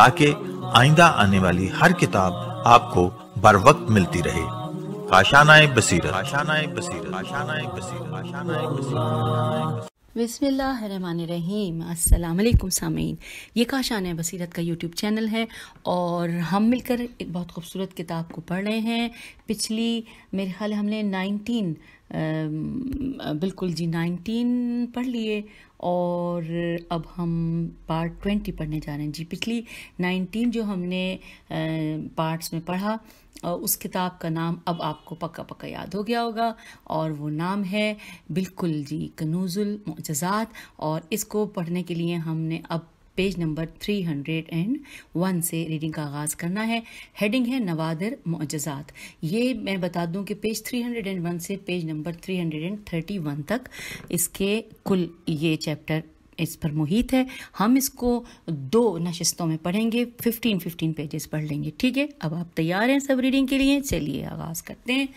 ताकि आइंदा आने वाली हर किताब आपको बर वक्त मिलती रहे काशानाए बसीरत काशानाए बसीरत काशानाए बसीरत काशानाए बसीरत बिसमीम अल्लाम सामीन ये काशान बसीरत का यूट्यूब चैनल है और हम मिलकर एक बहुत खूबसूरत किताब को पढ़ रहे हैं पिछली मेरे ख्याल हमने 19 आ, बिल्कुल जी 19 पढ़ लिए और अब हम पार्ट ट्वेंटी पढ़ने जा रहे हैं जी पिछली नाइनटीन जो हमने पार्ट्स में पढ़ा उस किताब का नाम अब आपको पक्का पक्का याद हो गया होगा और वो नाम है बिल्कुल जी कनूजुल मुजजात और इसको पढ़ने के लिए हमने अब पेज नंबर 301 से रीडिंग का आगाज़ करना है हेडिंग है नवादर मुजजात ये मैं बता दूं कि पेज 301 से पेज नंबर 331 तक इसके कुल ये चैप्टर इस पर मुहित है हम इसको दो नशस्तों में पढ़ेंगे फिफ्टीन फिफ्टीन पेजेस पढ़ लेंगे ठीक है अब आप तैयार हैं सब रीडिंग के लिए चलिए आगाज़ करते हैं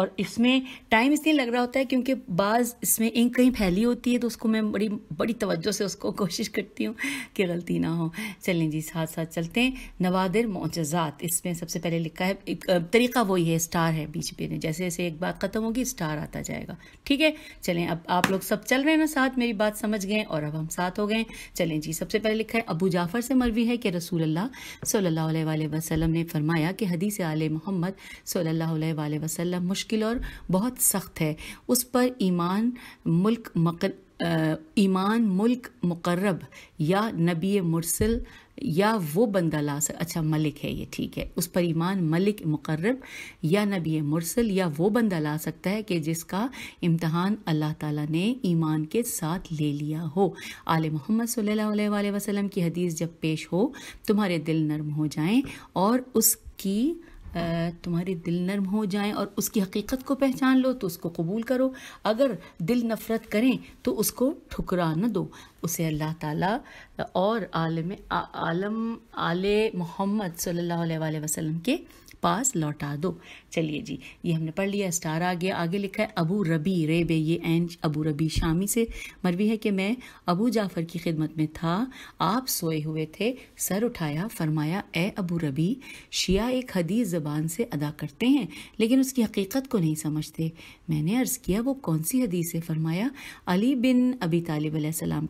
और इसमें टाइम इसलिए लग रहा होता है क्योंकि बाज़ इसमें इंक कहीं फैली होती है तो उसको मैं बड़ी बड़ी तवज्जो से उसको कोशिश करती हूँ कि गलती ना हो चलें जी साथ साथ चलते हैं नवादिर मोजात इसमें सबसे पहले लिखा है एक तरीका वही है स्टार है बीच में जैसे जैसे एक बात ख़त्म होगी स्टार आता जाएगा ठीक है चलें अब आप लोग सब चल रहे हैं ना साथ मेरी बात समझ गए और अब हम हम साथ हो गए चलें जी सबसे पहले लिखा है अबू जाफ़र से मरवी है कि रसूल अल्लाह सल्लल्लाहु अलैहि वसल्लम ने फरमाया कि हदीस आल मोहम्मद सल्लल्लाहु अलैहि वसल्लम मुश्किल और बहुत सख्त है उस पर ईमान मुल्क मकर ईमान मुल्क मुकर्रब या नबी मुरसल या वो बंदा ला सक अच्छा मलिक है ये ठीक है उस पर ईमान मलिक मुकर्रब या नबी मुरसल या वो बंदा ला सकता है कि जिसका इम्तहान अल्लाह ताला ने ईमान के साथ ले लिया हो आल मोहम्मद सल्ला वसलम की हदीस जब पेश हो तुम्हारे दिल नरम हो जाएं और उसकी तुम्हारे दिल नर्म हो जाए और उसकी हकीकत को पहचान लो तो उसको कबूल करो अगर दिल नफ़रत करें तो उसको ठुकरा न दो उसे अल्लाह ताला और आलम आलम आल मोहम्मद सल्लल्लाहु अलैहि वसल्लम के पास लौटा दो चलिए जी ये हमने पढ़ लिया स्टार आ गया आगे लिखा है अबू रबी रे बे ये एन अबू रबी शामी से मरवी है कि मैं अबू जाफ़र की खिदमत में था आप सोए हुए थे सर उठाया फरमाया ए अबू रबी शिया एक हदीस ज़बान से अदा करते हैं लेकिन उसकी हकीकत को नहीं समझते मैंने अर्ज़ किया वो कौन सी हदीस है फरमाया अली बिन अबी तालिब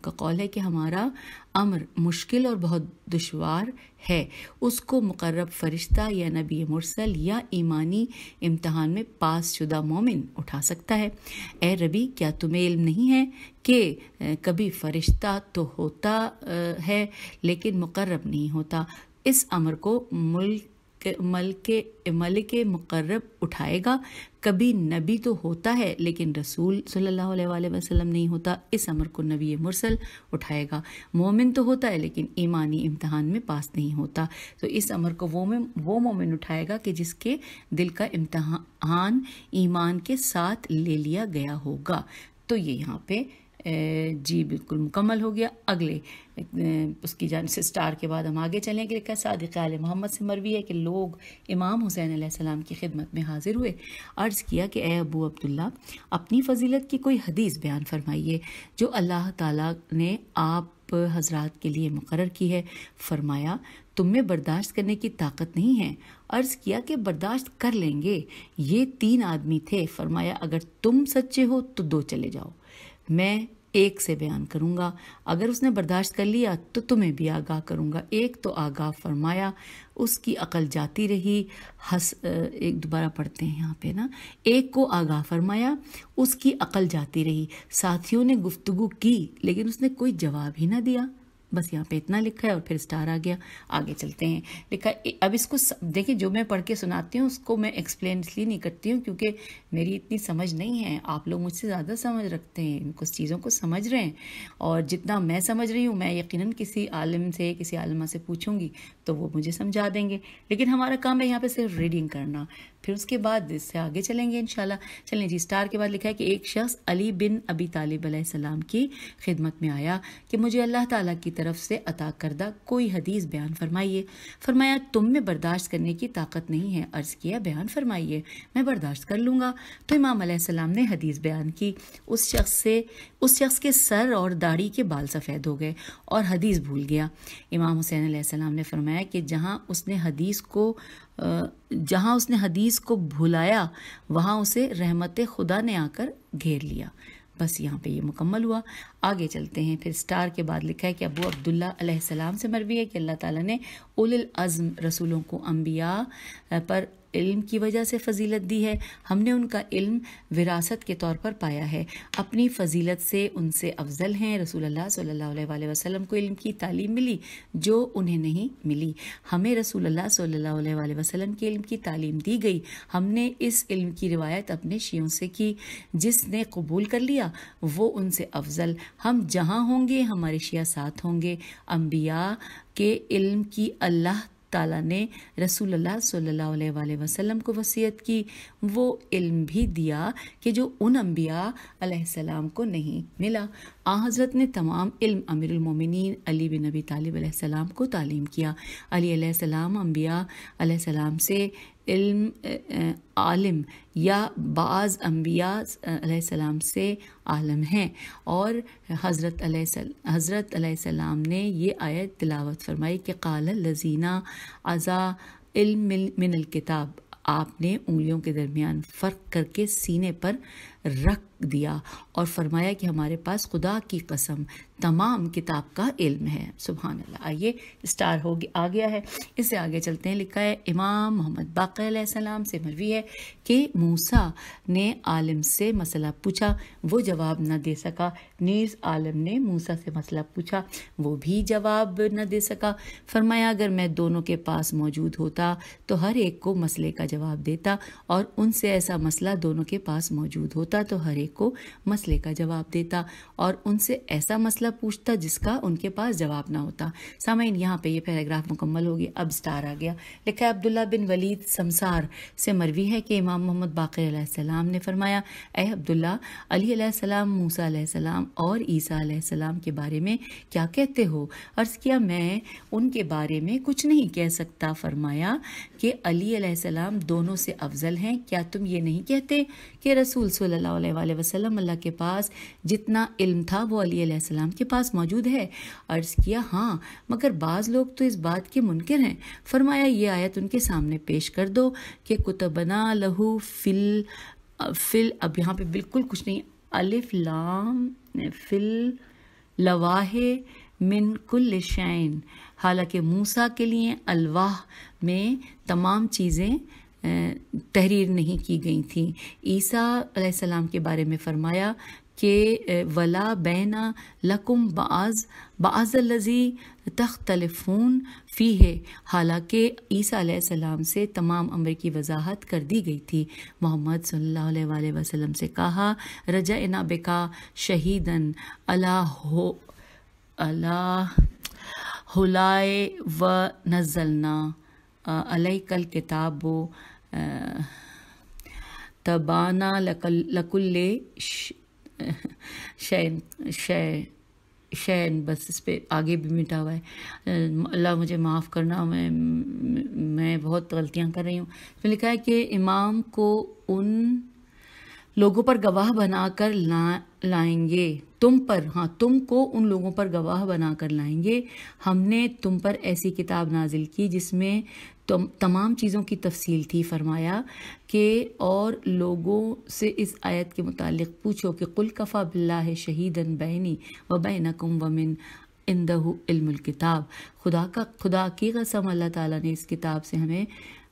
का कौल है कि हमारा अमर मुश्किल और बहुत दुशवार है उसको मुकर्रब फरिश्ता या नबी मुरसल या ईमानी इम्तहान में पास शुदा मोमिन उठा सकता है ए रबी क्या तुम्हें इल्म नहीं है कि कभी फरिश्ता तो होता है लेकिन मुकर्रब नहीं होता इस अमर को मुल्क मल के मल के मुकर्रब उठाएगा कभी नबी तो होता है लेकिन रसूल सल्लल्लाहु अलैहि वसल्लम नहीं होता इस अमर को नबी मुरसल उठाएगा मोमिन तो होता है लेकिन ईमानी इम्तहान में पास नहीं होता तो इस अमर को वो में वो मोमिन उठाएगा कि जिसके दिल का इम्तहान ईमान के साथ ले लिया गया होगा तो ये यहाँ पे जी बिल्कुल मुकम्मल हो गया अगले उसकी जान से स्टार के बाद हम आगे चलें कि लिखा सादिक आल मोहम्मद से मरवी है कि लोग इमाम हुसैन आसमाम की खिदमत में हाजिर हुए अर्ज़ किया कि ए अबू अब्दुल्ला अपनी फजीलत की कोई हदीस बयान फरमाइए जो अल्लाह ताली ने आप हजरात के लिए मुकर की है फरमाया तुम में बर्दाश्त करने की ताकत नहीं है अर्ज़ किया कि बर्दाश्त कर लेंगे ये तीन आदमी थे फरमाया अगर तुम सच्चे हो तो दो चले जाओ मैं एक से बयान करूँगा अगर उसने बर्दाश्त कर लिया तो तुम्हें भी आगाह करूँगा एक तो आगाह फरमाया उसकी अकल जाती रही हंस एक दोबारा पढ़ते हैं यहाँ पे ना एक को आगाह फरमाया उसकी अकल जाती रही साथियों ने गुफ्तगु की लेकिन उसने कोई जवाब ही ना दिया बस यहाँ पे इतना लिखा है और फिर स्टार आ गया आगे चलते हैं लिखा अब इसको देखिए जो मैं पढ़ के सुनाती हूँ उसको मैं एक्सप्लेन इसलिए नहीं करती हूँ क्योंकि मेरी इतनी समझ नहीं है आप लोग मुझसे ज़्यादा समझ रखते हैं कुछ चीज़ों को समझ रहे हैं और जितना मैं समझ रही हूँ मैं यकीन किसी आलम से किसी आलमा से पूछूंगी तो वो मुझे समझा देंगे लेकिन हमारा काम है यहाँ पर सिर्फ रीडिंग करना फिर उसके बाद इससे आगे चलेंगे इनशाला चलें जी स्टार के बाद लिखा है कि एक शख्स अली बिन अबी तालिब सलाम की खिदमत में आया कि मुझे अल्लाह ताला की तरफ से अता करदा कोई हदीस बयान फरमाइए फरमाया तुम में बर्दाश्त करने की ताकत नहीं है अर्ज़ किया बयान फरमाइए मैं बर्दाश्त कर लूँगा तो इमाम सलाम ने हदीस बयान की उस शख्स से उस शख्स के सर और दाढ़ी के बाल सफ़ेद हो गए और हदीस भूल गया इमाम हुसैन सलाम ने फरमाया कि जहाँ उसने हदीस को जहाँ उसने हदीस को भुलाया वहाँ उसे रहमत खुदा ने आकर घेर लिया बस यहाँ पे ये मुकम्मल हुआ आगे चलते हैं फिर स्टार के बाद लिखा है कि अबू अब्दुल्ला से मरवी है कि अल्लाह ताला ने उल अज़म रसूलों को अम्बिया पर इल्म की वजह से फजीलत दी है हमने उनका इल्म विरासत के तौर पर पाया है अपनी फजीलत से उनसे अफजल हैं रसूल अल्लाह सल्लल्लाहु अलैहि वसल्लम को इल्म की तालीम मिली जो उन्हें नहीं मिली हमें रसूल अल्लाह सल्लल्लाहु अलैहि वसल्लम के इल्म की तालीम दी गई हमने इस इल्म की रिवायत अपने शियों से की जिसने कबूल कर लिया वो उनसे अफजल हम जहाँ होंगे हमारे शिया साथ होंगे अम्बिया के इल्म की अल्लाह ताला ने रसूल सल्ला वसलम को वसीयत की वो इल्म भी दिया कि जो उन अम्बिया को नहीं मिला आ हज़रत ने तमाम इल्म अमीरमिन अली बिन नबी सलाम को तालीम किया अली सलाम अम्बिया सलाम से इल्म आलम या बाज़ अम्बिया सलाम से आलम हैं और हज़रत हज़रत सलाम ने ये आयत तिलावत फरमाई कि काल लजीना अज़ा इल्म मिनल किताब आपने उंगलियों के दरमियान फ़र्क करके सीने पर रख दिया और फरमाया कि हमारे पास खुदा की कसम तमाम किताब का इल्म है सुबह आइए स्टार हो गया आ गया है इससे आगे चलते हैं लिखा है इमाम मोहम्मद बाकर से मरवी है कि मूसा ने आलम से मसला पूछा वो जवाब न दे सका नीज़ आलम ने मूसा से मसला पूछा वो भी जवाब न दे सका फरमाया अगर मैं दोनों के पास मौजूद होता तो हर एक को मसले का जवाब देता और उनसे ऐसा मसला दोनों के पास मौजूद होता तो हर एक मलिक को मसले का जवाब देता और उनसे ऐसा मसला पूछता जिसका उनके पास जवाब ना होता सामीन यहाँ पे ये पैराग्राफ मुकम्मल हो गया अब स्टार आ गया लिखा अब्दुल्ला बिन वलीद समसार से मरवी है कि इमाम मोहम्मद बाकर ने फरमाया ए अब्दुल्ला अली मूसा सलाम और ईसा सलाम के बारे में क्या कहते हो अर्ज़ किया मैं उनके बारे में कुछ नहीं कह सकता फरमाया कि अली सलाम दोनों से अफजल हैं क्या तुम ये नहीं कहते कि रसूल सल्लल्लाहु अलैहि वसल्लम अल्लाह के पास जितना इल्म था वो अली सलाम के पास मौजूद है अर्ज़ किया हाँ मगर बाज़ लोग तो इस बात के मुनकर हैं फरमाया ये आयत उनके सामने पेश कर दो कि कुतबना लहू फिल फिल अब यहाँ पे बिल्कुल कुछ नहीं अलिफ लाम फिल लवाहे मिन कुल शैन हालांकि मूसा के लिए अलवाह में तमाम चीज़ें तहरीर नहीं की गई थी ईसा सलाम के बारे में फ़रमाया कि वला बैना लकुम बाज़ लजी तख्तलफून फ़ी है हालांकि ईसा सलाम से तमाम अमर की वजाहत कर दी गई थी मोहम्मद सल अलैहि से कहा रजा इना बेका शहीदन अला हो अला हुलाए व नज़लना अलई कल किताब तबाना लकुल्ले शैन शै शैन बस इस पर आगे भी मिटा हुआ है अल्लाह मुझे माफ़ करना मैं मैं बहुत गलतियां कर रही हूँ इसमें लिखा है कि इमाम को उन लोगों पर गवाह बनाकर ला लाएंगे तुम पर हाँ तुम को उन लोगों पर गवाह बनाकर लाएंगे हमने तुम पर ऐसी किताब नाजिल की जिसमें तो तमाम चीज़ों की तफसील थी फरमाया कि और लोगों से इस आयत के मुतालिक पूछो कि कुल कफ़ा बिल्ला शहीदन बैनी व बैनकुम वमिन इंदहू इल्मुल किताब खुदा का खुदा की कसम अल्लाह ताला ने इस किताब से हमें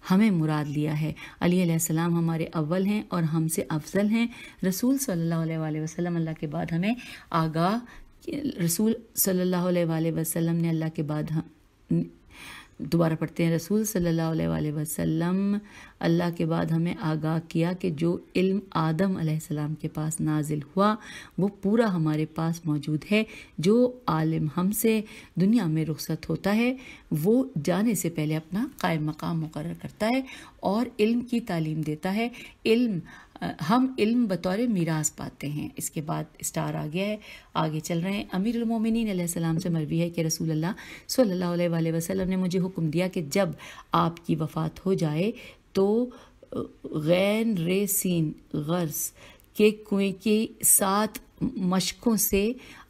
हमें मुराद लिया है अली सलाम हमारे अव्वल हैं और हमसे अफजल हैं रसूल सल्लल्लाहु अलैहि वसल्लम अल्लाह के बाद हमें आगा रसूल सल्लल्लाहु अलैहि वसल्लम ने अल्लाह के बाद हम दोबारा पढ़ते हैं रसूल सल्ला वसम अल्लाह के बाद हमें आगाह किया कि जो इल्म आदम सलाम के पास नाजिल हुआ वो पूरा हमारे पास मौजूद है जो आलिम हमसे दुनिया में रुखसत होता है वो जाने से पहले अपना कायम मकाम मुकर करता है और इल्म की तालीम देता है इल्म हम इल्म बतौर मीरास पाते हैं इसके बाद स्टार आ गया है आगे चल रहे हैं अमीर सलाम से मरवी है कि रसूल अल्लाह सल्ला वसलम ने मुझे हुक्म दिया कि जब आपकी वफ़ात हो जाए तो गैन रेसिन गर्स के कुएँ के सात मशकों से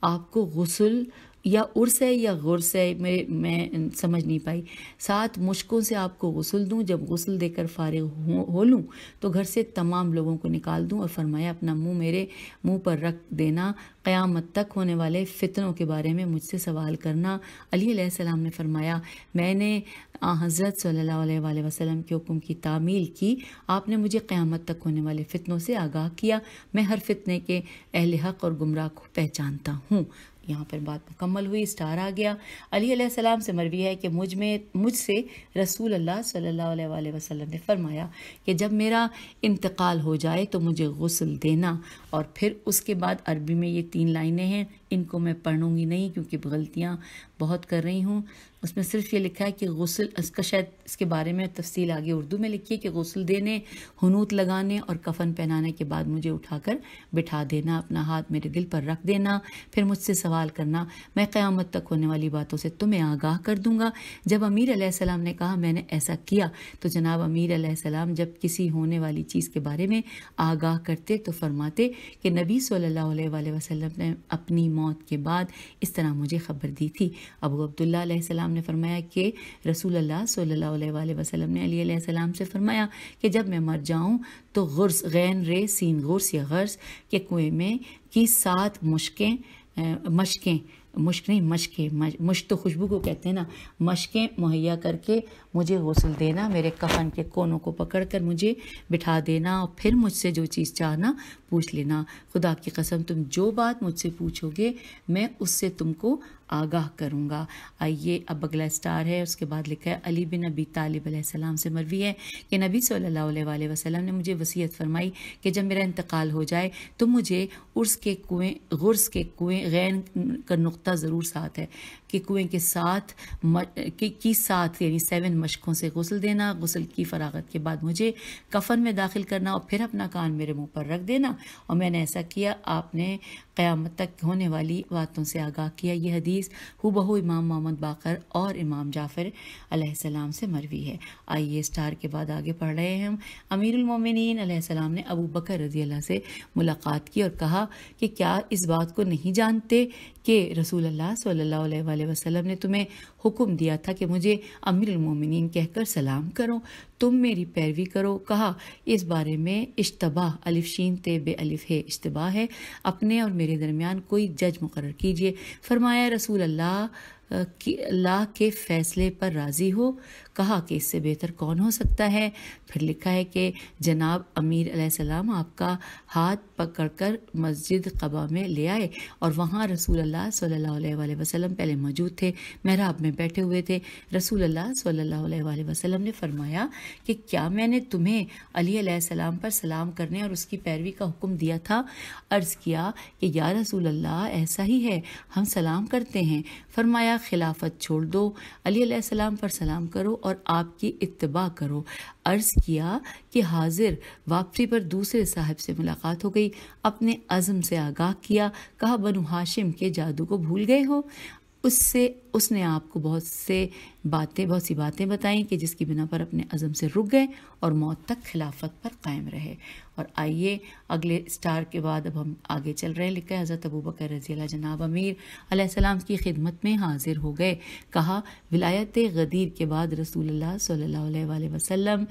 आपको गसल या उर्स है या गुर्स है मेरे मैं समझ नहीं पाई सात मुश्कों से आपको गसल दूँ जब गसल देकर फारग हो, हो लूँ तो घर से तमाम लोगों को निकाल दूँ और फरमाया अपना मुँह मेरे मुँह पर रख देना क़्यामत तक होने वाले फ़ितनों के बारे में मुझसे सवाल करना अली सलाम ने फरमाया मैंने हज़रत सल्ला वसलम के हुक्म की तामील की आपने मुझे क़्यामत तक होने वाले फ़ितनों से आगाह किया मैं हर फितने के अहल हक और गुमराह को पहचानता हूँ यहाँ पर बात मुकम्मल हुई स्टार आ गया अली अलैहिस्सलाम से मरवी है कि मुझ में मुझसे रसूल अल्लाह अलैहि वसल्लम ने फरमाया कि जब मेरा इंतकाल हो जाए तो मुझे गसल देना और फिर उसके बाद अरबी में ये तीन लाइनें हैं इनको मैं पढ़ूँगी नहीं क्योंकि गलतियाँ बहुत कर रही हूँ उसमें सिर्फ ये लिखा है कि गसल इसका शायद इसके बारे में तफसील आगे उर्दू में लिखी है कि गसल देने हनूत लगाने और कफन पहनाने के बाद मुझे उठाकर बिठा देना अपना हाथ मेरे दिल पर रख देना फिर मुझसे सवाल करना मैं क़्यामत तक होने वाली बातों से तुम्हें आगाह कर दूंगा जब अमीर सलाम ने कहा मैंने ऐसा किया तो जनाब अमीर आसमाम जब किसी होने वाली चीज़ के बारे में आगाह करते तो फरमाते कि नबी सल्ला वसलम ने अपनी मौत के बाद इस तरह मुझे ख़बर दी थी अबू अब्दुल्ला सलाम ने फरमाया कि रसूल अल्लाह सल्ला वसलम ने अली से फरमाया कि जब मैं मर जाऊँ तो गुर्स गैन रे सीन गुर्स या गर्स के कुएँ में की सात मुश्कें मशकें मुश्क नहीं मशकें मुश्क तो खुशबू को कहते हैं ना मशकें मुहैया करके मुझे हौसल देना मेरे कफन के कोनों को पकड़ कर मुझे बिठा देना और फिर मुझसे जो चीज़ चाहना पूछ लेना खुदा की कसम तुम जो बात मुझसे पूछोगे मैं उससे तुमको आगाह करूँगा आइए अब अगला स्टार है उसके बाद लिखा है अली बिन अबी तालिब सलाम से मरवी है कि नबी सल्लल्लाहु अलैहि वसल्लम ने मुझे वसीयत फरमाई कि जब मेरा इंतकाल हो जाए तो मुझे उर्स के कुएँ गुर्स के कुएँ गैन का नुक्ता ज़रूर साथ है कि कुएँ के साथ के की साथ यानी सेवन मशक़ों से गसल देना गसल की फरागत के बाद मुझे कफन में दाखिल करना और फिर अपना कान मेरे मुँह पर रख देना और मैंने ऐसा किया आपने क़्यामत तक होने वाली बातों से आगाह किया यह हदीस बहु इमाम मोहम्मद बाकर और इमाम जाफ़र अलैहिस्सलाम से मरवी है आइए स्टार के बाद आगे पढ़ रहे हैं हम अमीरमिन अलैहिस्सलाम ने अबू बकर रजी अल्लाह से मुलाकात की और कहा कि क्या इस बात को नहीं जानते कि रसूल अल्लाह सल्ला वसलम ने तुम्हें हुक्म दिया था कि मुझे अमीरमिन कहकर सलाम करो तुम मेरी पैरवी करो कहा इस बारे में इश्तबा अलिफ ते बे अलिफ है इश्तबाह है अपने और मेरे दरमियान कोई जज मुकर कीजिए फरमाया रसूल अल्लाह अल्लाह के फ़ैसले पर राज़ी हो कहा कि इससे बेहतर कौन हो सकता है फिर लिखा है कि जनाब अमीर सलाम आपका हाथ पकड़कर मस्जिद कबा में ले आए और वहाँ रसूल अल्लाह सल्लल्लाहु अलैहि वसल्लम पहले मौजूद थे महराब में बैठे हुए थे रसूल अल्लाह सल्लल्लाहु अलैहि वसल्लम ने फरमाया कि क्या मैंने तुम्हें अली सलाम पर सलाम करने और उसकी पैरवी का हुक्म दिया था अर्ज़ किया कि या रसूल अल्लाह ऐसा ही है हम सलाम करते हैं फरमाया खिलाफत छोड़ दो अली सलाम पर सलाम करो और आपकी इतबा करो अर्ज़ किया कि हाजिर वापसी पर दूसरे साहब से मुलाकात हो गई अपने अज़म से आगाह किया कहा बनु हाशिम के जादू को भूल गए हो उससे उसने आपको बहुत से बातें बहुत सी बातें बताई कि जिसकी बिना पर अपने अज़म से रुक गए और मौत तक खिलाफत पर कायम रहे और आइए अगले स्टार के बाद अब हम आगे चल रहे हैं लिखा है हज़रत अबू बकर रजी जनाब अमीर सलाम की खिदमत में हाजिर हो गए कहा विलायत गदीर के बाद रसूल सल्ला वसम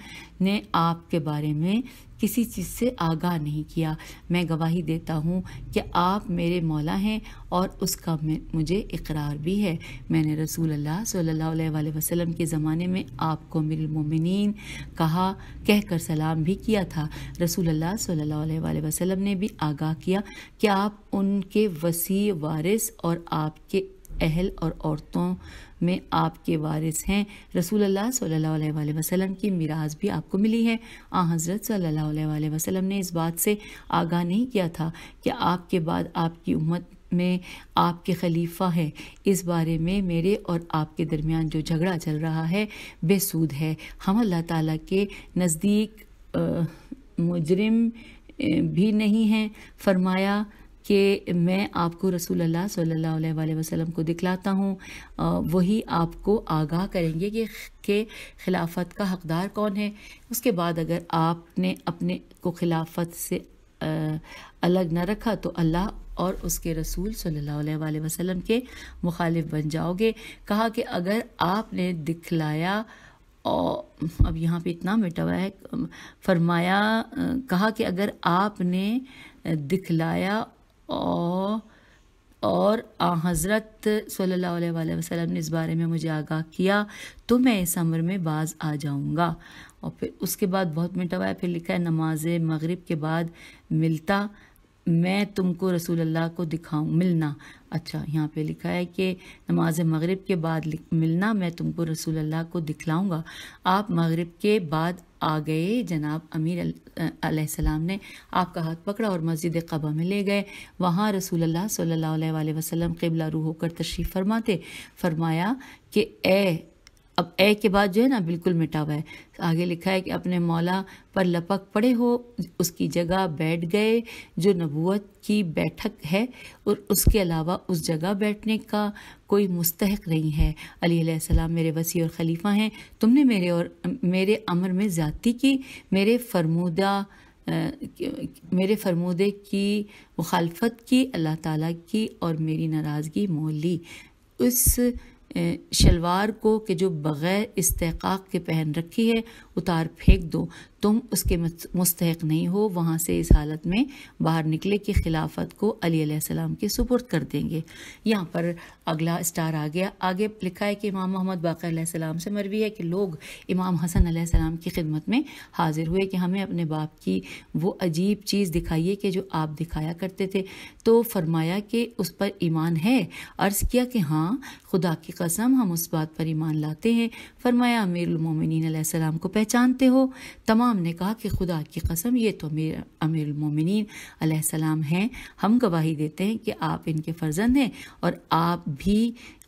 ने आपके बारे में किसी चीज़ से आगाह नहीं किया मैं गवाही देता हूँ कि आप मेरे मौला हैं और उसका मुझे इकरार भी है मैंने रसूल अल्लाह सल्ला वसल्लम के ज़माने में आपको मिलमिन कहा कहकर सलाम भी किया था रसूल अल्लाह सल्ला वसलम ने भी आगाह किया कि आप उनके वसी वारिस और आपके अहल और औरतों में आपके वारिस हैं रसूल अल्लाह सल्लल्लाहु अलैहि वसल्लम की मिराज भी आपको मिली है आ हाँ, हज़रत सल्लल्लाहु अलैहि वसल्लम ने इस बात से आगाह नहीं किया था कि आपके बाद आपकी उम्मत में आपके खलीफा हैं इस बारे में मेरे और आपके दरमियान जो झगड़ा चल रहा है बेसूद है हम अल्लाह ताला के नज़दीक मुजरिम भी नहीं हैं फरमाया कि मैं आपको रसूल अल्लाह सल्लल्लाहु अलैहि वसल्लम को दिखलाता हूँ वही आपको आगाह करेंगे कि के खिलाफत का हकदार कौन है उसके बाद अगर आपने अपने को खिलाफत से अलग न रखा तो अल्लाह और उसके रसूल सल्लल्लाहु अलैहि वसल्लम के मुखालिफ बन जाओगे कहा कि अगर आपने दिखलाया और अब यहाँ पे इतना मिटा हुआ है फरमाया कहा कि अगर आपने दिखलाया और और आ हज़रत सल्लल्लाहु अलैहि वसल्लम ने इस बारे में मुझे आगाह किया तो मैं इस अमर में बाज आ जाऊँगा और फिर उसके बाद बहुत मिटा हुआ है फिर लिखा है नमाज मगरिब के बाद मिलता मैं तुमको रसूल अल्लाह को दिखाऊं मिलना अच्छा यहाँ पे लिखा है कि नमाज मगरिब के बाद मिलना मैं तुमको रसूल अल्लाह को दिखलाऊंगा आप मगरिब के बाद आ गए जनाब अमीर अलैहिस्सलाम ने आपका हाथ पकड़ा और मस्जिद कबा में ले गए वहाँ रसूल अल्लाह सल्लल्लाहु अलैहि वसल्लम क़िबला रू होकर तशरीफ़ फरमाते फरमाया कि ए अब ए के बाद जो है ना बिल्कुल मिटा हुआ है आगे लिखा है कि अपने मौला पर लपक पड़े हो उसकी जगह बैठ गए जो नबूत की बैठक है और उसके अलावा उस जगह बैठने का कोई मुस्तहक नहीं है अली सलाम मेरे वसी और खलीफा हैं तुमने मेरे और मेरे अमर में ज़्यादा की मेरे फरमूदा मेरे फरमूदे की मुखालफत की अल्लाह ताला की और मेरी नाराज़गी मोल ली उस शलवार को कि जो बग़ैर इस्तेकाक के पहन रखी है उतार फेंक दो तुम उसके मुस्तक नहीं हो वहाँ से इस हालत में बाहर निकले कि खिलाफत को अली सलाम के सुपुर्द कर देंगे यहाँ पर अगला स्टार आ गया आगे लिखा है कि इमाम मोहम्मद बाक़र सलाम से मरवी है कि लोग इमाम हसन सलाम की खिदमत में हाजिर हुए कि हमें अपने बाप की वो अजीब चीज़ दिखाइए कि जो आप दिखाया करते थे तो फरमाया कि उस पर ईमान है अर्ज़ किया कि हाँ खुदा की कसम हम उस बात पर ईमान लाते हैं फरमाया अमीरमिन सलाम को पहचानते हो तमाम इमाम ने कहा कि खुदा की कसम ये तो अमीर अमीर मोमिन हैं हम गवाही देते हैं कि आप इनके फर्जंद हैं और आप भी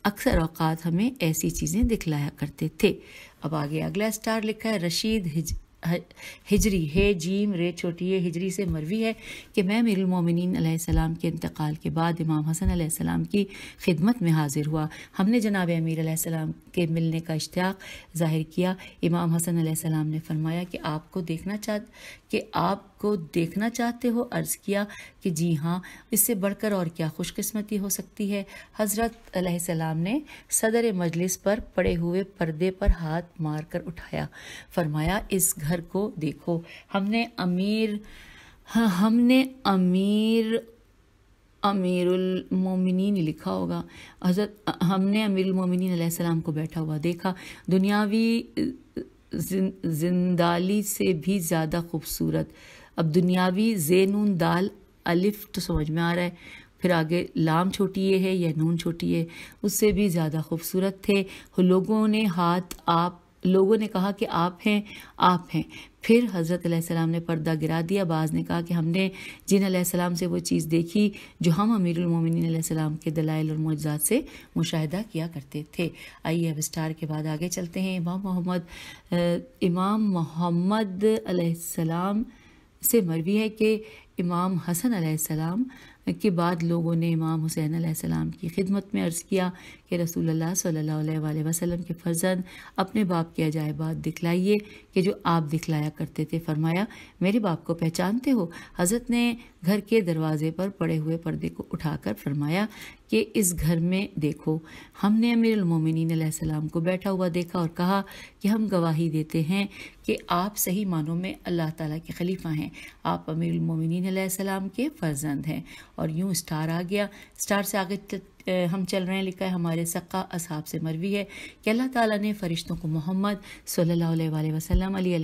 अक्सर अवकात हमें ऐसी चीज़ें दिखलाया करते थे अब आगे अगला स्टार लिखा है रशीद हिज हिजरी हे जीम रे छोटी हिजरी से मरवी है कि मैं मीरमिन सलाम के इंतकाल के बाद इमाम हसन सलाम की खिदमत में हाजिर हुआ हमने जनाब अमीर सलाम के मिलने का इश्तियाक जाहिर किया इमाम हसन सलाम ने फरमाया कि आपको देखना चाह कि आप को देखना चाहते हो अर्ज़ किया कि जी हाँ इससे बढ़कर और क्या खुशकस्मती हो सकती है हज़रत सलाम ने सदर मजलिस पर पड़े हुए पर्दे पर हाथ मार कर उठाया फरमाया इस घर को देखो हमने अमीर हाँ, हमने अमीर अमीरमिन लिखा होगा हजरत हमने अमीरमिन उमोमिन को बैठा हुआ देखा दुनियावी जिन, जिंदाली से भी ज़्यादा खूबसूरत अब दुनियावी जे नून दाल अलिफ तो समझ में आ रहा है फिर आगे लाम छोटी है या नून छोटी है उससे भी ज़्यादा खूबसूरत थे लोगों ने हाथ आप लोगों ने कहा कि आप हैं आप हैं फिर हज़रत सलाम ने पर्दा गिरा दिया बाज़ ने कहा कि हमने जिन सलाम से वो चीज़ देखी जो हम अमीरमिन सलाम के दलाइल और मुआजात से मुशाहिदा किया करते थे आइए अब स्टार के बाद आगे चलते हैं इमाम मोहम्मद इमाम मोहम्मद सलाम से मरवी है कि इमाम हसन सलाम के बाद लोगों ने इमाम हुसैन सलाम की खिदमत में अर्ज़ किया कि रसूल सल्ला अलैहि के फर्जंद अपने बाप के अजायबात दिखलाइए कि जो आप दिखलाया करते थे फरमाया मेरे बाप को पहचानते हो हज़रत ने घर के दरवाजे पर पड़े हुए पर्दे को उठाकर फरमाया कि इस घर में देखो हमने अमीर को बैठा हुआ देखा और कहा कि हम गवाही देते हैं कि आप सही मानों में अल्लाह ताला के खलीफा हैं आप अमीर उलमोमिन के फ़र्जंद हैं और यूं स्टार आ गया स्टार से आगे हम चल रहे हैं लिखा है हमारे सक्का असाब से मरवी है कि अल्लाह ताला ने फ़रिश्तों को मोहम्मद सल्लल्लाहु अलैहि वसल्लम अली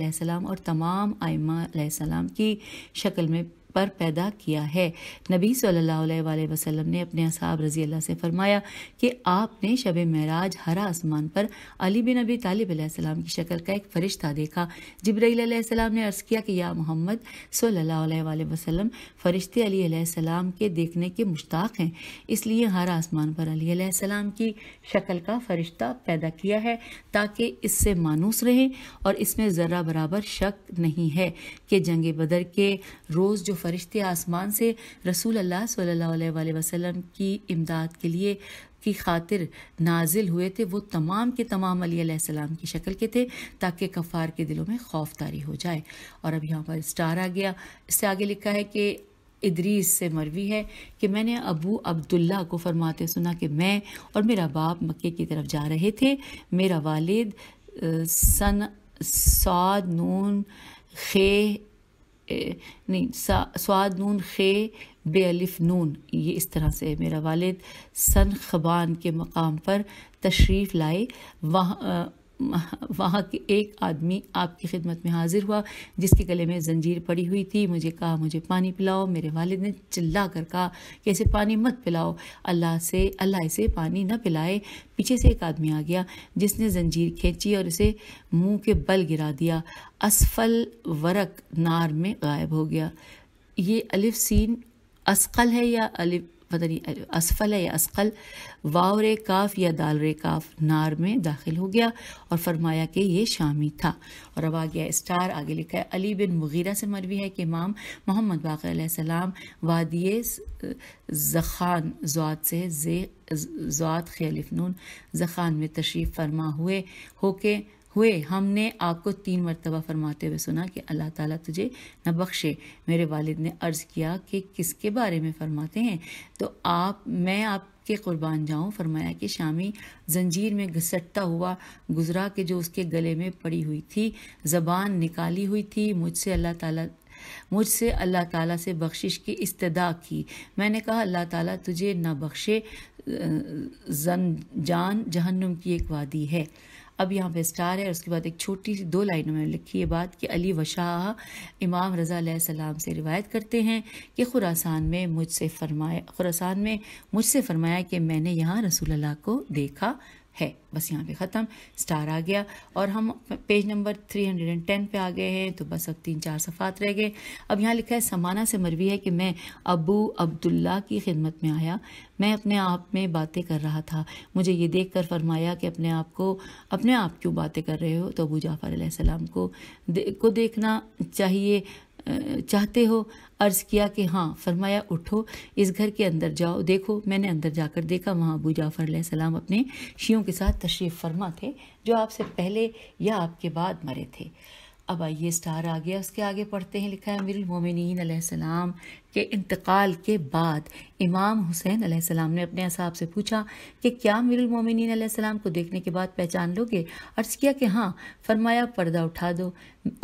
और तमाम आइमा की शक्ल में पर पैदा किया है नबी सल्लल्लाहु अलैहि वसल्लम ने अपने असाब रजी अल्लाह से फरमाया कि आपने शब महराज हरा आसमान पर अली बिन अबी तालिब की शक्ल का एक फरिश्ता देखा जबराम ने अर्ज़ किया कि या मोहम्मद सल्ला वसलम फ़रिश्ते अली के देखने के मुश्ताक हैं इसलिए हर आसमान पर अली की शक्ल का फरिश्ता पैदा किया है ताकि इससे मानूस रहें और इसमें ज़रा बराबर शक नहीं है कि जंग बदर के रोज़ जो फ़रिश्ते आसमान से रसूल अल्लाह सल्लल्लाहु वसल्लम की इमदाद के लिए की खातिर नाजिल हुए थे वो तमाम के तमाम अलीसम की शक्ल के थे ताकि कफ़ार के दिलों में खौफ तारी हो जाए और अब यहाँ पर स्टार आ गया इससे आगे लिखा है कि इदरीस से मरवी है कि मैंने अबू अब्दुल्ला को फरमाते सुना कि मैं और मेरा बाप मक्के की तरफ जा रहे थे मेरा वालिद सन साद नून खे नहीं स्वाद नून खे बे अलिफ नून ये इस तरह से मेरा वालिद सन खबान के मकाम पर तशरीफ़ लाए वहाँ वहाँ के एक आदमी आपकी खिदमत में हाजिर हुआ जिसके गले में जंजीर पड़ी हुई थी मुझे कहा मुझे पानी पिलाओ मेरे वालिद ने चिल्ला कर कहा कि इसे पानी मत पिलाओ अल्लाह से अल्लाह इसे पानी न पिलाए पीछे से एक आदमी आ गया जिसने जंजीर खींची और इसे मुंह के बल गिरा दिया असफल वरक नार में गायब हो गया ये अलिफ सीन असकल है या अलिफ पता नहीं असफल है या असकल वाव रे काफ या दाल रे काफ नार में दाखिल हो गया और फरमाया कि ये शामी था और अब आ गया स्टार आगे लिखा है अली बिन मुगीरा से मरवी है कि इमाम मोहम्मद बाक़र वादी जखान जवात से जे जवात खलफनून जखान में तशरीफ़ फरमा हुए होके हुए हमने आपको तीन मरतबा फरमाते हुए सुना कि अल्लाह ताला तुझे न बख्शे मेरे वालिद ने अर्ज़ किया कि किसके बारे में फरमाते हैं तो आप मैं आप के कुर्बान जाऊं फरमाया कि शामी जंजीर में घसटता हुआ गुजरा के जो उसके गले में पड़ी हुई थी ज़बान निकाली हुई थी मुझसे अल्लाह ताला मुझसे अल्लाह ताला से बख्शिश की इस्तदा की मैंने कहा अल्लाह ताला तुझे ना बख्शे जन जान जहन्नुम की एक वादी है अब यहाँ पे स्टार है और उसके बाद एक छोटी सी दो लाइनों में लिखी ये बात कि अली वशाह इमाम रज़ा सलाम से रिवायत करते हैं कि खुरासान में मुझसे फरमाया खुरासान में मुझसे फरमाया कि मैंने यहाँ रसूल अल्लाह को देखा है बस यहाँ पे ख़त्म स्टार आ गया और हम पेज नंबर 310 पे आ गए हैं तो बस अब तीन चार सफ़ात रह गए अब यहाँ लिखा है समाना से मरवी है कि मैं अबू अब्दुल्ला की खिदमत में आया मैं अपने आप में बातें कर रहा था मुझे ये देख कर फरमाया कि अपने आप को अपने आप क्यों बातें कर रहे हो तो अबू जाफ़र सलाम को दे, को देखना चाहिए चाहते हो अर्ज किया कि हाँ फरमाया उठो इस घर के अंदर जाओ देखो मैंने अंदर जाकर देखा वहाँ अबू जाफ़र सलाम अपने शियों के साथ तशरीफ़ फरमा थे जो आपसे पहले या आपके बाद मरे थे अब आइए स्टार आ गया उसके आगे पढ़ते हैं लिखा है अमीर मोमिन सलाम के इंतकाल के बाद इमाम हुसैन सलाम ने अपने असाब से पूछा कि क्या मीरमिन सलाम को देखने के बाद पहचान लोगे अर्ज़ किया कि हाँ फरमाया पर्दा उठा दो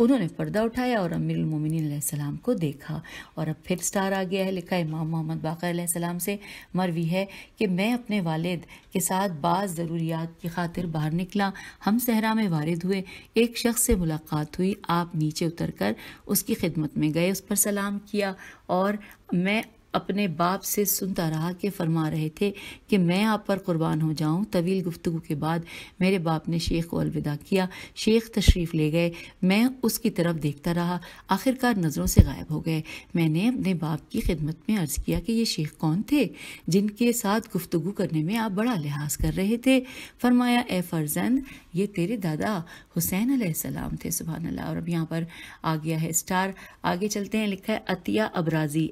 उन्होंने पर्दा उठाया और अमीरमिन सलाम को देखा और अब फिर स्टार आ गया है लिखा इमाम मोहम्मद बाकर से मरवी है कि मैं अपने वालिद के साथ बाज़ ज़रूरियात की खातिर बाहर निकला हम सहरा में वारिद हुए एक शख्स से मुलाकात हुई आप नीचे उतर कर उसकी खिदमत में गए उस पर सलाम किया और mais अपने बाप से सुनता रहा कि फरमा रहे थे कि मैं आप पर कुर्बान हो जाऊं तवील गुफ्तु के बाद मेरे बाप ने शेख को अलविदा किया शेख तशरीफ़ ले गए मैं उसकी तरफ देखता रहा आखिरकार नज़रों से गायब हो गए मैंने अपने बाप की खिदमत में अर्ज़ किया कि ये शेख कौन थे जिनके साथ गुफ्तु करने में आप बड़ा लिहाज कर रहे थे फरमाया ए फर्जंद ये तेरे दादा हुसैन आसमाम थे सुबह अल्लाह और अब यहाँ पर आ गया है स्टार आगे चलते हैं लिखा है अतिया अबराजी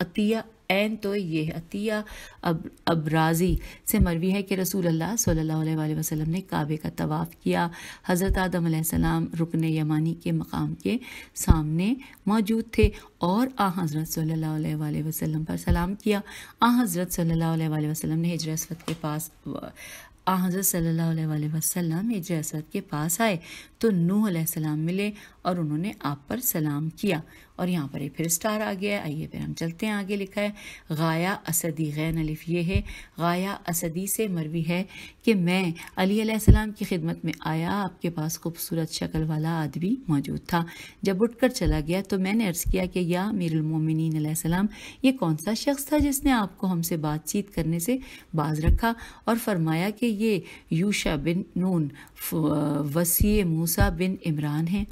अतिया एन तो ये अतिया अब अबराजी से मरवी है कि रसूल अल्लाह सल्लल्लाहु अलैहि वसल्लम ने काबे का तवाफ़ किया हज़रत आदम सलाम रुकन यमानी के मकाम के सामने मौजूद थे और आ हज़रत सल्लल्लाहु अलैहि वसल्लम पर सलाम किया आ हज़रत सल्लल्लाहु अलैहि वसल्लम ने हजरसवत के पास आ हज़रत सल्ला वसम हजर असद के पास आए तो नूह सलाम मिले और उन्होंने आप पर सलाम किया और यहाँ पर फिर स्टार आ गया है आइए फिर हम चलते हैं आगे लिखा है गाया असदी गैन अलिफ ये है गाया असदी से मरवी है कि मैं अली सलाम की खिदमत में आया आपके पास खूबसूरत शक्ल वाला आदमी मौजूद था जब उठ कर चला गया तो मैंने अर्ज़ किया कि या मीरमिन सलाम ये कौन सा शख्स था जिसने आपको हमसे बातचीत करने से बाज रखा और फरमाया कि ये यूशा बिन नून वसी मूसा बिन इमरान हैं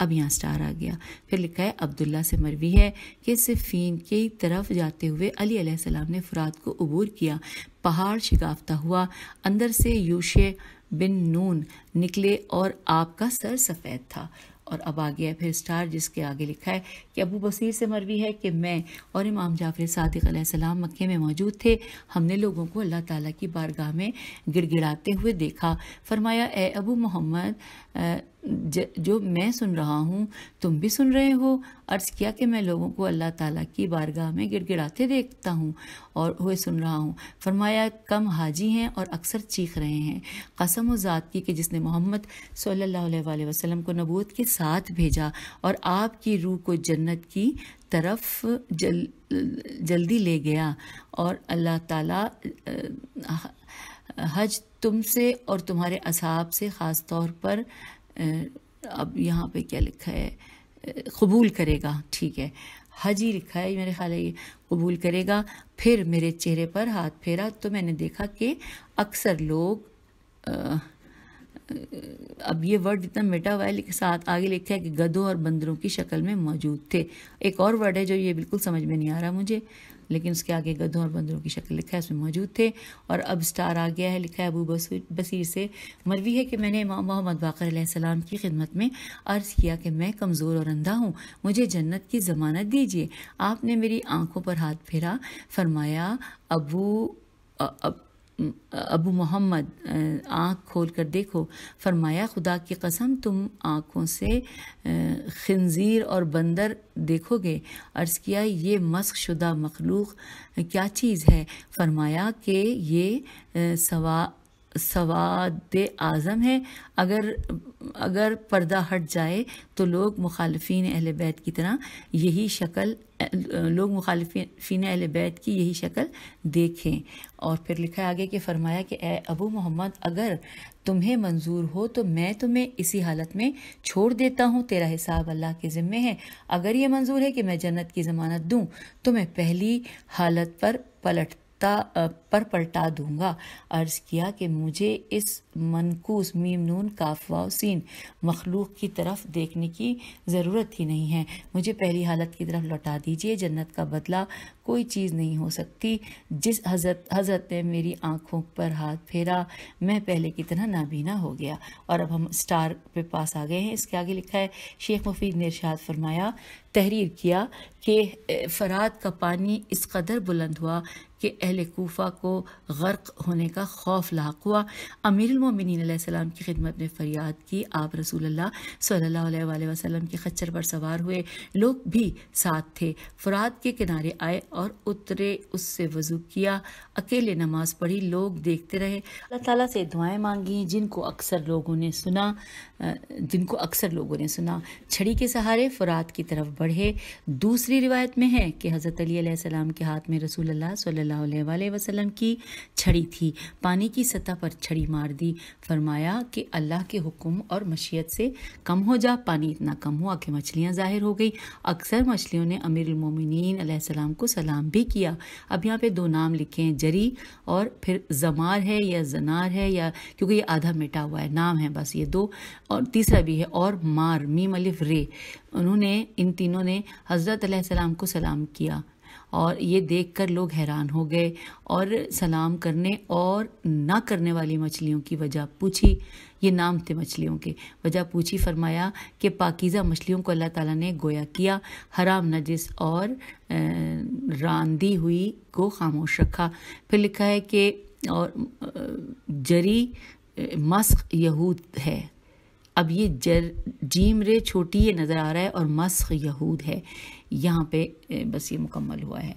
अब यहाँ स्टार आ गया फिर लिखा है अब्दुल्ला से मरवी है कि सिफीन की तरफ जाते हुए अली सलाम ने फुरात को अबूर किया पहाड़ शिकाफ्ता हुआ अंदर से यूशे बिन नून निकले और आपका सर सफ़ेद था और अब आ गया फिर स्टार जिसके आगे लिखा है कि अबू बसीर से मरवी है कि मैं और इमाम जाफर सदक सलाम मक्के में मौजूद थे हमने लोगों को अल्लाह ताला की बारगाह में गिड़गिड़ाते हुए देखा फरमाया ए अबू मोहम्मद जो मैं सुन रहा हूँ तुम भी सुन रहे हो अर्ज़ किया कि मैं लोगों को अल्लाह ताला की बारगाह में गिड़गिड़ाते देखता हूँ और हुए सुन रहा हूँ फरमाया कम हाजी हैं और अक्सर चीख रहे हैं कसम ज़ात की कि जिसने मोहम्मद सल्लल्लाहु अलैहि वसल्लम को नबूत के साथ भेजा और आपकी रूह को जन्नत की तरफ जल जल्दी ले गया और अल्लाह ताला हज तुमसे और तुम्हारे असाब से ख़ास तौर पर अब यहाँ पे क्या लिखा है कबूल करेगा ठीक है ही लिखा है मेरे ख्याल है ये कबूल करेगा फिर मेरे चेहरे पर हाथ फेरा तो मैंने देखा कि अक्सर लोग अब ये वर्ड इतना मिटा हुआ है के साथ आगे लिखा है कि गधों और बंदरों की शक्ल में मौजूद थे एक और वर्ड है जो ये बिल्कुल समझ में नहीं आ रहा मुझे लेकिन उसके आगे गधों और बंदरों की शक्ल लिखा है उसमें मौजूद थे और अब स्टार आ गया है लिखा है अबू बसीर से मरवी है कि मैंने मोहम्मद बाकर की खिदमत में अर्ज़ किया कि मैं कमज़ोर और अंधा हूँ मुझे जन्नत की ज़मानत दीजिए आपने मेरी आंखों पर हाथ फेरा फरमाया अबू अब अबू मोहम्मद आँख खोल कर देखो फरमाया खुदा की कसम तुम आँखों से खंजीर और बंदर देखोगे अर्ज़ किया ये मस्क शुदा मखलूक क्या चीज़ है फरमाया कि ये सवा सवाद आज़म है अगर अगर पर्दा हट जाए तो लोग मुखालफन अहल बैत की तरह यही शक्ल लोग मुखालफन अहल बैत की यही शक्ल देखें और फिर लिखा आगे कि फ़रमाया कि ए अबू मोहम्मद अगर तुम्हें मंजूर हो तो मैं तुम्हें इसी हालत में छोड़ देता हूँ तेरा हिसाब अल्लाह के ज़िम्मे है अगर ये मंजूर है कि मैं जन्नत की ज़मानत दूँ तो मैं पहली हालत पर पलट पर पलटा दूंगा अर्ज़ किया कि मुझे इस मनकूस मीम नून काफवा सीन मखलूक की तरफ देखने की ज़रूरत ही नहीं है मुझे पहली हालत की तरफ लौटा दीजिए जन्नत का बदला कोई चीज़ नहीं हो सकती जिस हजरत हजरत ने मेरी आँखों पर हाथ फेरा मैं पहले की तरह नाबीना हो गया और अब हम स्टार पे पास आ गए हैं इसके आगे लिखा है शेख मुफीद ने इरशाद फरमाया तहरीर किया कि फरात का पानी इस कदर बुलंद हुआ कि अहल कोफ़ा को गर्क होने का खौफ लाक हुआ अमीर मोमिन की खिदमत में फरियाद की आप रसूल सल्ला वसलम के खच्चर पर सवार हुए लोग भी साथ थे फरात के किनारे आए और उतरे उससे वजू किया अकेले नमाज पढ़ी लोग देखते रहे अल्लाह ताला से दुआएं मांगी जिनको अक्सर लोगों ने सुना जिनको अक्सर लोगों ने सुना छड़ी के सहारे फरात की तरफ बढ़े दूसरी रिवायत में है कि हज़रत अली के हाथ में रसूल सल्ला वसलम की छड़ी थी पानी की सतह पर छड़ी मार दी फरमाया कि अल्लाह के हुक्म और मशीत से कम हो जा पानी इतना कम हुआ कि मछलियाँ ज़ाहिर हो गई अक्सर मछलियों ने अमीरमिन सलाम को सलाम भी किया अब यहाँ पे दो नाम लिखे हैं जरी और फिर जमार है या जनार है या क्योंकि ये आधा मिटा हुआ है नाम है बस ये दो और तीसरा भी है और मार मीम अलिफ रे उन्होंने इन तीनों ने हज़रत सलाम को सलाम किया और ये देखकर लोग हैरान हो गए और सलाम करने और ना करने वाली मछलियों की वजह पूछी ये नाम थे मछलियों के वजह पूछी फरमाया कि पाकिज़ा मछलियों को अल्लाह ताला ने गोया किया हराम नजिस और रांदी हुई को खामोश रखा फिर लिखा है कि और जरी मस्क यहूद है अब ये जर जीम रे छोटी ये नज़र आ रहा है और मस्क यहूद है यहाँ पे बस ये मुकम्मल हुआ है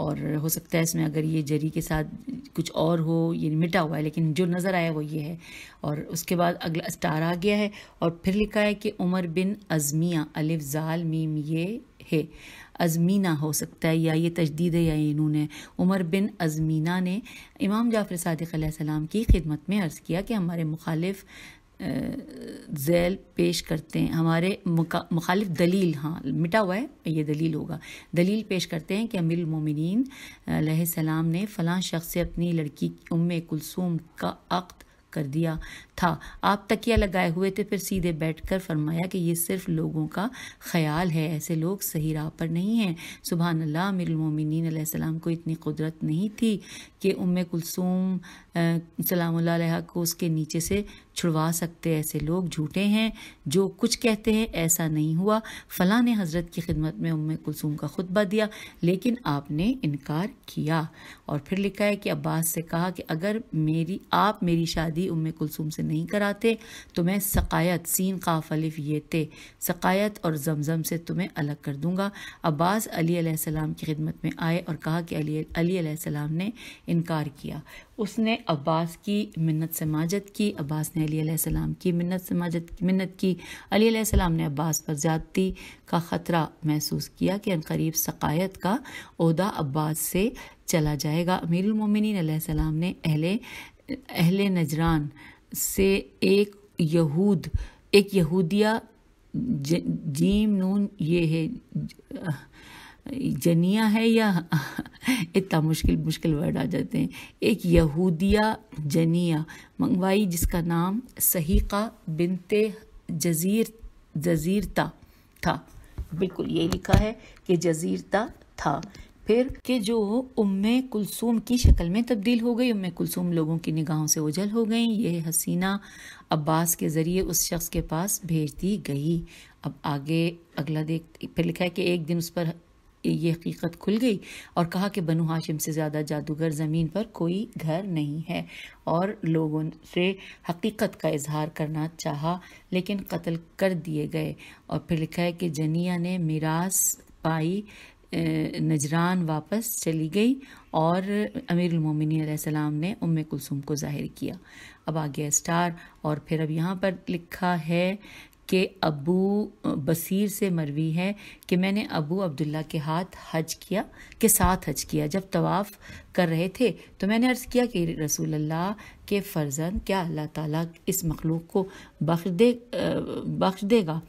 और हो सकता है इसमें अगर ये जरी के साथ कुछ और हो ये मिटा हुआ है लेकिन जो नज़र आया वो ये है और उसके बाद अगला स्टार आ गया है और फिर लिखा है कि उमर बिन अजमिया अलिफ जाल मीम ये है अजमीना हो सकता है या ये तजदीद है या ये है उमर बिन अजमीना ने इमाम जाफ़र सदक की खिदमत में अर्ज़ किया कि हमारे मुखालिफ जैल पेश करते हैं हमारे मुखालिफ दलील हाँ मिटा हुआ है ये दलील होगा दलील पेश करते हैं कि अमीर मोमिन सलाम ने फ़लाँ शख्स से अपनी लड़की उम कुलसूम का अक्द कर दिया था आप तकिया लगाए हुए थे फिर सीधे बैठकर फरमाया कि ये सिर्फ लोगों का ख्याल है ऐसे लोग सही राह पर नहीं हैं सुबह अल्लाह मिलमोमिन सलाम को इतनी कुदरत नहीं थी कि उम कुलसूम सलाम को उसके नीचे से छुड़वा सकते ऐसे लोग झूठे हैं जो कुछ कहते हैं ऐसा नहीं हुआ फ़लाँ ने हज़रत की खिदमत में उम कुलसूम का खुतबा दिया लेकिन आपने इनकार किया और फिर लिखा है कि अब्बास से कहा कि अगर मेरी आप मेरी शादी उम कुलसूम से नहीं कराते तो मैं सकायत सीन काफलिफ ये थे सकायत और जमजम से तुम्हें अलग कर दूंगा अब्बास अली की खिदमत में आए और कहा कि अली अली ने इनकार किया उसने अब्बास की मिन्नत माजद की अब्बास ने अलीम की मन्नत से मजद मिन्नत की अलीम ने अब्बास पर ज़्यादती का ख़तरा महसूस किया कि अनकरीब सकायत का अहदा अब्बास से चला जाएगा अमीरमिन सलाम ने अहले अहल नजरान से एक यहूद एक यहूदिया जीम नून ये है ज, जनिया है या इतना मुश्किल मुश्किल वर्ड आ जाते हैं एक यहूदिया जनिया मंगवाई जिसका नाम सहीका बिनते जजीर जजीरता था बिल्कुल ये लिखा है कि जजीरता था फिर के जो उम कुलसूम की शक्ल में तब्दील हो गई उम कुलसूम लोगों की निगाहों से ओझल हो गई यह हसीना अब्बास के ज़रिए उस शख्स के पास भेज दी गई अब आगे अगला देख फिर लिखा है कि एक दिन उस पर ये हकीकत खुल गई और कहा कि बनु हाशिम से ज़्यादा जादूगर ज़मीन पर कोई घर नहीं है और लोगों से हकीकत का इजहार करना चाहा लेकिन कत्ल कर दिए गए और फिर लिखा है कि जनिया ने मीरास पाई नजरान वापस चली गई और अमीर सलाम ने उम कुलसुम को ज़ाहिर किया अब आ गया स्टार और फिर अब यहाँ पर लिखा है के अबू बसीर से मरवी है कि मैंने अबू अब्दुल्ला के हाथ हज किया के साथ हज किया जब तवाफ़ कर रहे थे तो मैंने अर्ज़ किया कि रसूल अल्लाह के फ़र्जंद क्या अल्लाह ताला इस मखलूक को बख्श दे बख्श देगा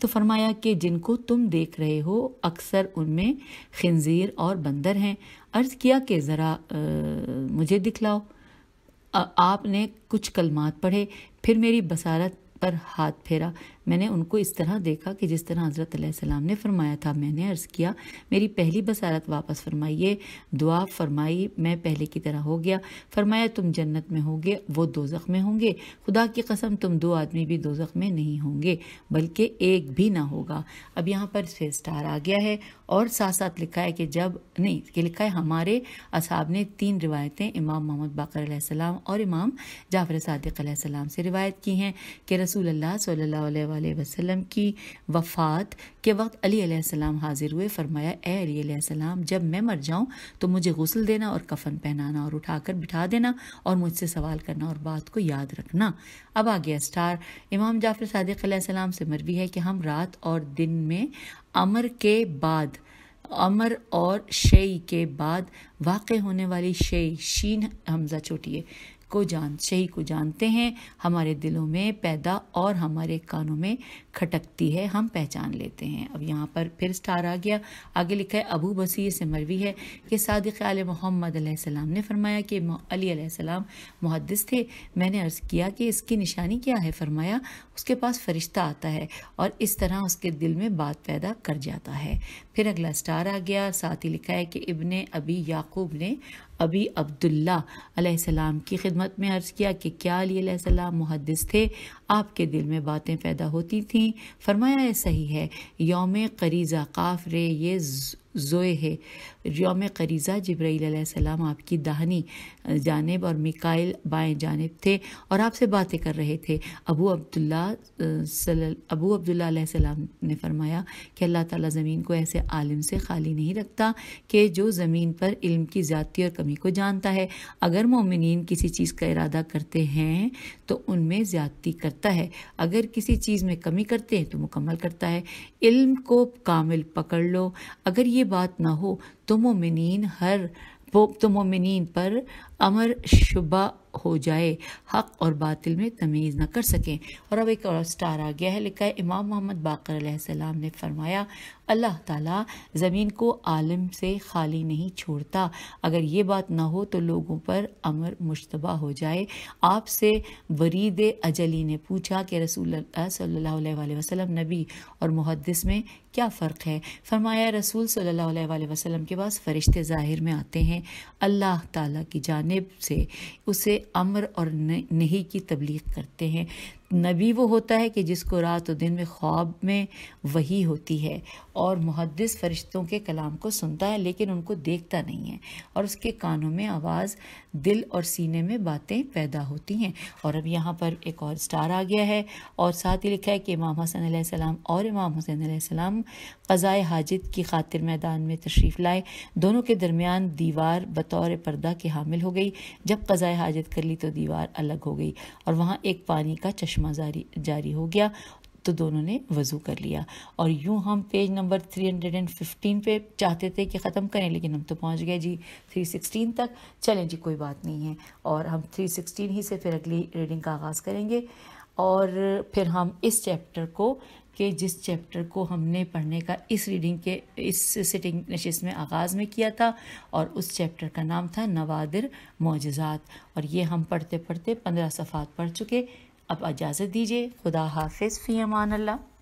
तो फरमाया कि जिनको तुम देख रहे हो अक्सर उनमें खंजीर और बंदर हैं अर्ज़ किया कि ज़रा मुझे दिखलाओ आपने कुछ कलमात पढ़े फिर मेरी बसारत पर हाथ फेरा मैंने उनको इस तरह देखा कि जिस तरह हज़रत सलाम ने फरमाया था मैंने अर्ज़ किया मेरी पहली बसारत वापस फरमाइए दुआ फरमाई मैं पहले की तरह हो गया फरमाया तुम जन्नत में होगे वो दो में होंगे खुदा की कसम तुम दो आदमी भी दो में नहीं होंगे बल्कि एक भी ना होगा अब यहाँ पर फिर स्टार आ गया है और साथ साथ लिखा है कि जब नहीं कि लिखा है हमारे असाब ने तीन रिवायतें इमाम मोहम्मद बाकर और इमाम जाफ़र सदक से रिवायत की हैं कि रसूल अल्लाह सल्ला वसल्लम की वफ़ात के वक्त अली सलाम हाज़िर हुए फरमाया ए अली सलाम जब मैं मर जाऊँ तो मुझे गसल देना और कफन पहनाना और उठाकर बिठा देना और मुझसे सवाल करना और बात को याद रखना अब आ गया स्टार इमाम जाफ़र सदक सलाम से मरवी है कि हम रात और दिन में अमर के बाद अमर और शे के बाद वाक़ होने वाली शे शीन हमजा है को जान शही को जानते हैं हमारे दिलों में पैदा और हमारे कानों में खटकती है हम पहचान लेते हैं अब यहाँ पर फिर स्टार आ गया आगे लिखा है अबू बसी से मरवी है कि सदक आल मोहम्मद सलाम ने फरमाया कि अली सलाम मुहदस थे मैंने अर्ज़ किया कि इसकी निशानी क्या है फरमाया उसके पास फरिश्ता आता है और इस तरह उसके दिल में बात पैदा कर जाता है फिर अगला स्टार आ गया साथ ही लिखा है कि इबन अबी याकूब ने अभी अब्दुल्ला की खिदमत में अर्ज़ किया कि क्या अली मुहदस थे आपके दिल में बातें पैदा होती थीं फरमाया सही है योम करीज़ा रे ये जोए है योम करीज़ा जब्राईसम आपकी दाहनी जानब और मिकाइल बाएँ जानब थे और आपसे बातें कर रहे थे अबू अब्दुल्ला अबू अब्दुल्ला ने फरमाया कि अल्लाह ताली ज़मीन को ऐसे आलिम से खाली नहीं रखता कि जो ज़मीन पर इल्म की ज़्यादती और कमी को जानता है अगर ममिन किसी चीज़ का इरादा करते हैं तो उनमें ज़्यादती करता है अगर किसी चीज़ में कमी करते हैं तो मुकम्मल करता है इल्म को कामिल पकड़ लो अगर ये बात ना हो तुम मोमिन हर वो मोमिन पर अमर शुबा हो जाए हक और बातिल में तमीज़ न कर सकें और अब एक और स्टार आ गया है लिखा है इमाम मोहम्मद बाकर ने फरमाया अल्लाह ताला ज़मीन को आलम से खाली नहीं छोड़ता अगर ये बात ना हो तो लोगों पर अमर मुशतबा हो जाए आपसे वरीद अजली ने पूछा कि रसूल सल्ला वसलम वसल्लम नबी और मुहदस में क्या फ़र्क है फरमाया रसूल सल्ला वसलम के पास फ़रिश्ते ज़ाहिर में आते हैं अल्लाह ताला की जानब से उसे अमर और नहीं की तबलीग करते हैं नबी वो होता है कि जिसको रात और दिन में ख्वाब में वही होती है और मुहदस फरिश्तों के कलाम को सुनता है लेकिन उनको देखता नहीं है और उसके कानों में आवाज़ दिल और सीने में बातें पैदा होती हैं और अब यहाँ पर एक और स्टार आ गया है और साथ ही लिखा है कि इमाम हसन सलाम और इमाम हुसैन सलाम फ़ाए हाजिद की खातिर मैदान में तशरीफ़ लाए दोनों के दरमियान दीवार बतौर पर्दा के हामिल हो गई जब फ़ाए हाजत कर ली तो दीवार अलग हो गई और वहाँ एक पानी का चश्मा चश्मा जारी जारी हो गया तो दोनों ने वज़ू कर लिया और यूं हम पेज नंबर 315 पे चाहते थे कि ख़त्म करें लेकिन हम तो पहुंच गए जी 316 तक चलें जी कोई बात नहीं है और हम 316 ही से फिर अगली रीडिंग का आगाज़ करेंगे और फिर हम इस चैप्टर को कि जिस चैप्टर को हमने पढ़ने का इस रीडिंग के इस सिटिंग नशिस में आगाज़ में किया था और उस चैप्टर का नाम था नवादिर मोजात और ये हम पढ़ते पढ़ते पंद्रह सफ़ात पढ़ चुके अब इजाज़त दीजिए खुदा हाफिज़ फ़ी अमान अल्लाह